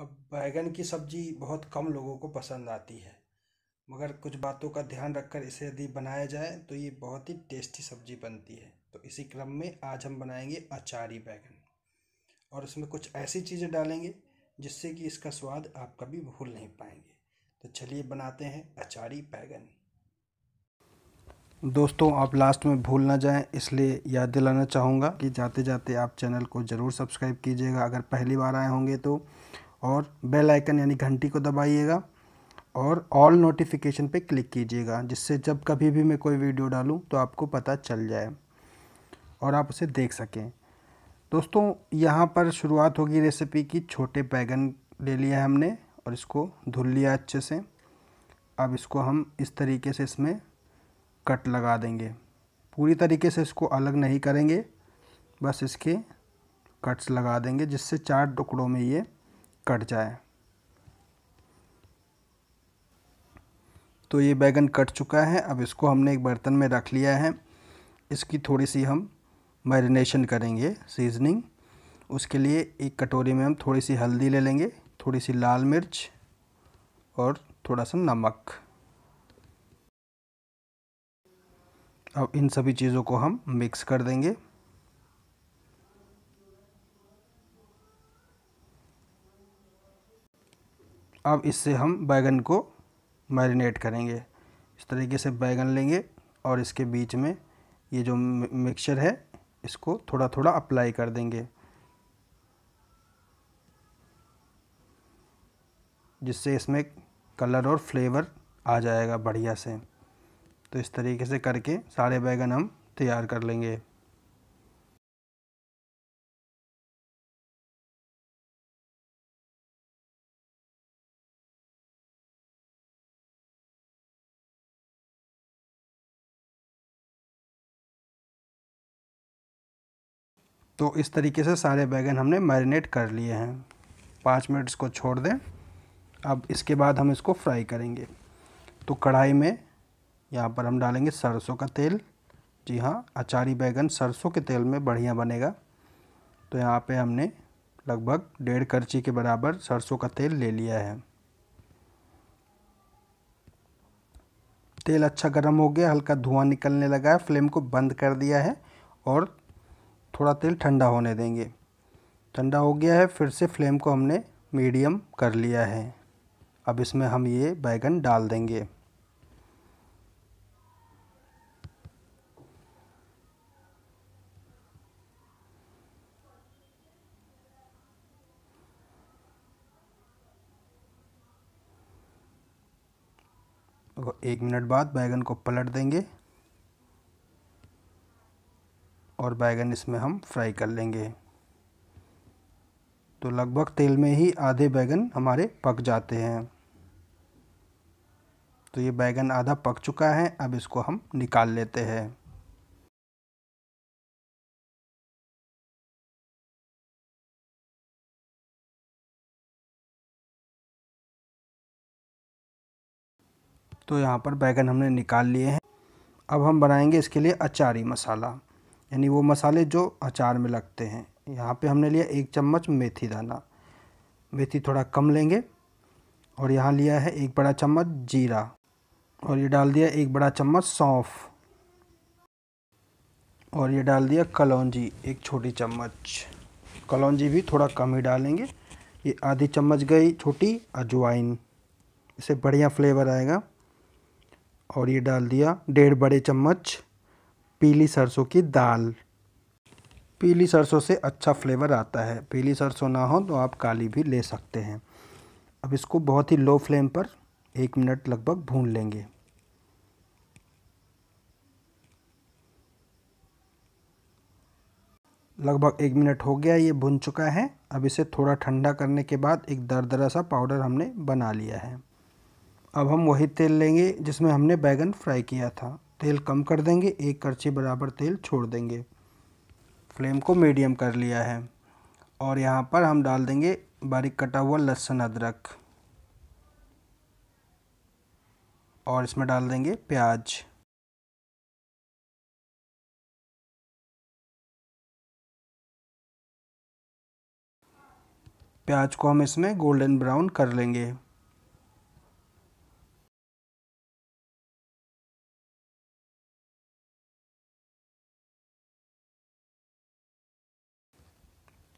अब बैगन की सब्ज़ी बहुत कम लोगों को पसंद आती है मगर कुछ बातों का ध्यान रखकर इसे यदि बनाया जाए तो ये बहुत ही टेस्टी सब्ज़ी बनती है तो इसी क्रम में आज हम बनाएंगे अचारी बैगन और इसमें कुछ ऐसी चीज़ें डालेंगे जिससे कि इसका स्वाद आप कभी भूल नहीं पाएंगे तो चलिए बनाते हैं अचारी बैगन दोस्तों आप लास्ट में भूल ना जाएं इसलिए याद दिलाना चाहूँगा कि जाते जाते आप चैनल को ज़रूर सब्सक्राइब कीजिएगा अगर पहली बार आए होंगे तो और बेल आइकन यानी घंटी को दबाइएगा और ऑल नोटिफिकेशन पे क्लिक कीजिएगा जिससे जब कभी भी मैं कोई वीडियो डालूं तो आपको पता चल जाए और आप उसे देख सकें दोस्तों यहाँ पर शुरुआत होगी रेसिपी की छोटे बैगन ले लिया है हमने और इसको धुल लिया अच्छे से अब इसको हम इस तरीके से इसमें कट लगा देंगे पूरी तरीके से इसको अलग नहीं करेंगे बस इसके कट्स लगा देंगे जिससे चार टुकड़ों में ये कट जाए तो ये बैगन कट चुका है अब इसको हमने एक बर्तन में रख लिया है इसकी थोड़ी सी हम मैरिनेशन करेंगे सीजनिंग उसके लिए एक कटोरी में हम थोड़ी सी हल्दी ले लेंगे थोड़ी सी लाल मिर्च और थोड़ा सा नमक अब इन सभी चीज़ों को हम मिक्स कर देंगे अब इससे हम बैगन को मैरिनेट करेंगे इस तरीके से बैगन लेंगे और इसके बीच में ये जो मिक्सचर है इसको थोड़ा थोड़ा अप्लाई कर देंगे जिससे इसमें कलर और फ्लेवर आ जाएगा बढ़िया से तो इस तरीके से करके सारे बैगन हम तैयार कर लेंगे तो इस तरीके से सारे बैगन हमने मैरिनेट कर लिए हैं पाँच मिनट इसको छोड़ दें अब इसके बाद हम इसको फ्राई करेंगे तो कढ़ाई में यहाँ पर हम डालेंगे सरसों का तेल जी हाँ अचारी बैगन सरसों के तेल में बढ़िया बनेगा तो यहाँ पे हमने लगभग डेढ़ करची के बराबर सरसों का तेल ले लिया है तेल अच्छा गर्म हो गया हल्का धुआं निकलने लगा है फ्लेम को बंद कर दिया है और थोड़ा तेल ठंडा होने देंगे ठंडा हो गया है फिर से फ्लेम को हमने मीडियम कर लिया है अब इसमें हम ये बैगन डाल देंगे एक मिनट बाद बैगन को पलट देंगे और बैगन इसमें हम फ्राई कर लेंगे तो लगभग तेल में ही आधे बैगन हमारे पक जाते हैं तो ये बैगन आधा पक चुका है अब इसको हम निकाल लेते हैं तो यहाँ पर बैगन हमने निकाल लिए हैं अब हम बनाएंगे इसके लिए अचारी मसाला यानी वो मसाले जो अचार में लगते हैं यहाँ पे हमने लिया एक चम्मच मेथी दाना मेथी थोड़ा कम लेंगे और यहाँ लिया है एक बड़ा चम्मच जीरा और ये डाल दिया एक बड़ा चम्मच सौंफ और ये डाल दिया कलौजी एक छोटी चम्मच कलौजी भी थोड़ा कम ही डालेंगे ये आधी चम्मच गई छोटी अजवाइन इसे बढ़िया फ्लेवर आएगा और ये डाल दिया डेढ़ बड़े चम्मच पीली सरसों की दाल पीली सरसों से अच्छा फ्लेवर आता है पीली सरसों ना हो तो आप काली भी ले सकते हैं अब इसको बहुत ही लो फ्लेम पर एक मिनट लगभग भून लेंगे लगभग एक मिनट हो गया ये भुन चुका है अब इसे थोड़ा ठंडा करने के बाद एक दरदरा सा पाउडर हमने बना लिया है अब हम वही तेल लेंगे जिसमें हमने बैगन फ्राई किया था तेल कम कर देंगे एक करछे बराबर तेल छोड़ देंगे फ्लेम को मीडियम कर लिया है और यहाँ पर हम डाल देंगे बारीक कटा हुआ लहसुन अदरक और इसमें डाल देंगे प्याज प्याज को हम इसमें गोल्डन ब्राउन कर लेंगे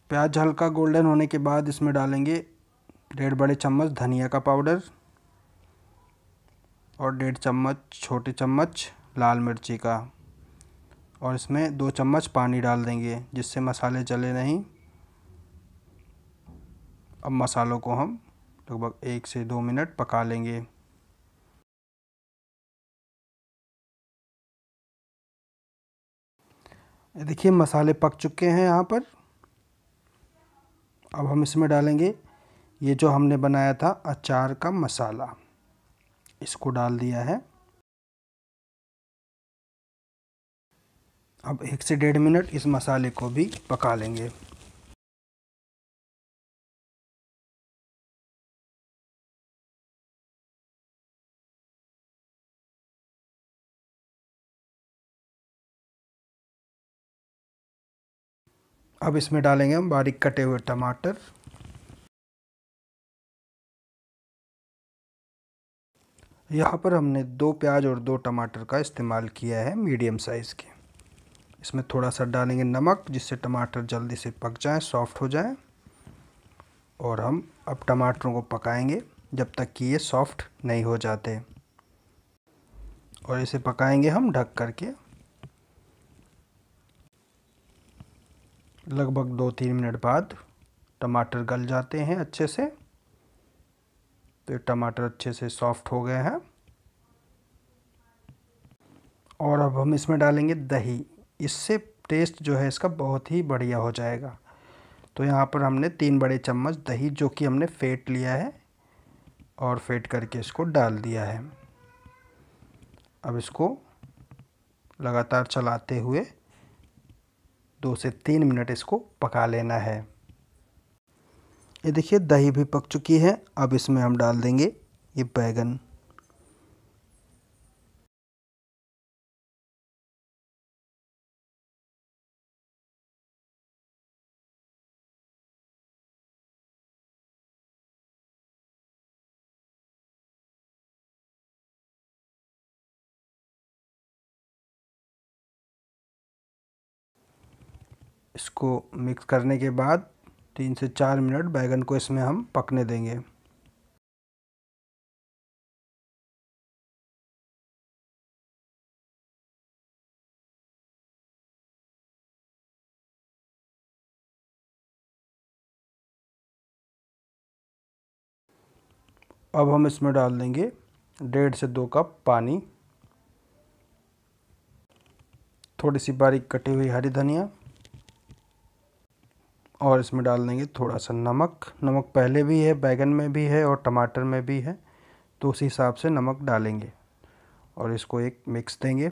प्याज हल्का गोल्डन होने के बाद इसमें डालेंगे डेढ़ बड़े चम्मच धनिया का पाउडर और डेढ़ चम्मच छोटे चम्मच लाल मिर्ची का और इसमें दो चम्मच पानी डाल देंगे जिससे मसाले जले नहीं अब मसालों को हम लगभग एक से दो मिनट पका लेंगे देखिए मसाले पक चुके हैं यहाँ पर अब हम इसमें डालेंगे ये जो हमने बनाया था अचार का मसाला इसको डाल दिया है अब एक से डेढ़ मिनट इस मसाले को भी पका लेंगे अब इसमें डालेंगे हम बारीक कटे हुए टमाटर यहाँ पर हमने दो प्याज और दो टमाटर का इस्तेमाल किया है मीडियम साइज़ के इसमें थोड़ा सा डालेंगे नमक जिससे टमाटर जल्दी से पक जाए सॉफ्ट हो जाए और हम अब टमाटरों को पकाएंगे जब तक कि ये सॉफ्ट नहीं हो जाते और इसे पकाएंगे हम ढक करके लगभग दो तीन मिनट बाद टमाटर गल जाते हैं अच्छे से तो टमाटर अच्छे से सॉफ्ट हो गए हैं और अब हम इसमें डालेंगे दही इससे टेस्ट जो है इसका बहुत ही बढ़िया हो जाएगा तो यहाँ पर हमने तीन बड़े चम्मच दही जो कि हमने फेंट लिया है और फेंट करके इसको डाल दिया है अब इसको लगातार चलाते हुए दो से तीन मिनट इसको पका लेना है ये देखिए दही भी पक चुकी है अब इसमें हम डाल देंगे ये बैगन इसको मिक्स करने के बाद तीन से चार मिनट बैगन को इसमें हम पकने देंगे अब हम इसमें डाल देंगे डेढ़ से दो कप पानी थोड़ी सी बारीक कटी हुई हरी धनिया और इसमें डाल देंगे थोड़ा सा नमक नमक पहले भी है बैगन में भी है और टमाटर में भी है तो उस हिसाब से नमक डालेंगे और इसको एक मिक्स देंगे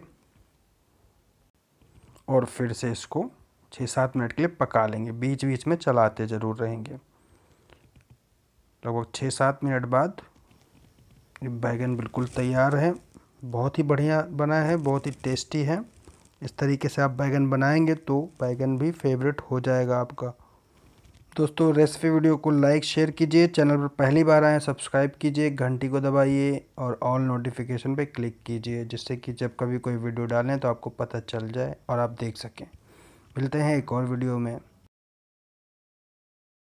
और फिर से इसको छः सात मिनट के लिए पका लेंगे बीच बीच में चलाते ज़रूर रहेंगे लगभग छः सात मिनट बाद बैगन बिल्कुल तैयार है बहुत ही बढ़िया बना है बहुत ही टेस्टी है इस तरीके से आप बैगन बनाएंगे तो बैगन भी फेवरेट हो जाएगा आपका दोस्तों रेसिपी वीडियो को लाइक शेयर कीजिए चैनल पर पहली बार आए सब्सक्राइब कीजिए घंटी को दबाइए और ऑल नोटिफिकेशन पे क्लिक कीजिए जिससे कि जब कभी कोई वीडियो डालें तो आपको पता चल जाए और आप देख सकें मिलते हैं एक और वीडियो में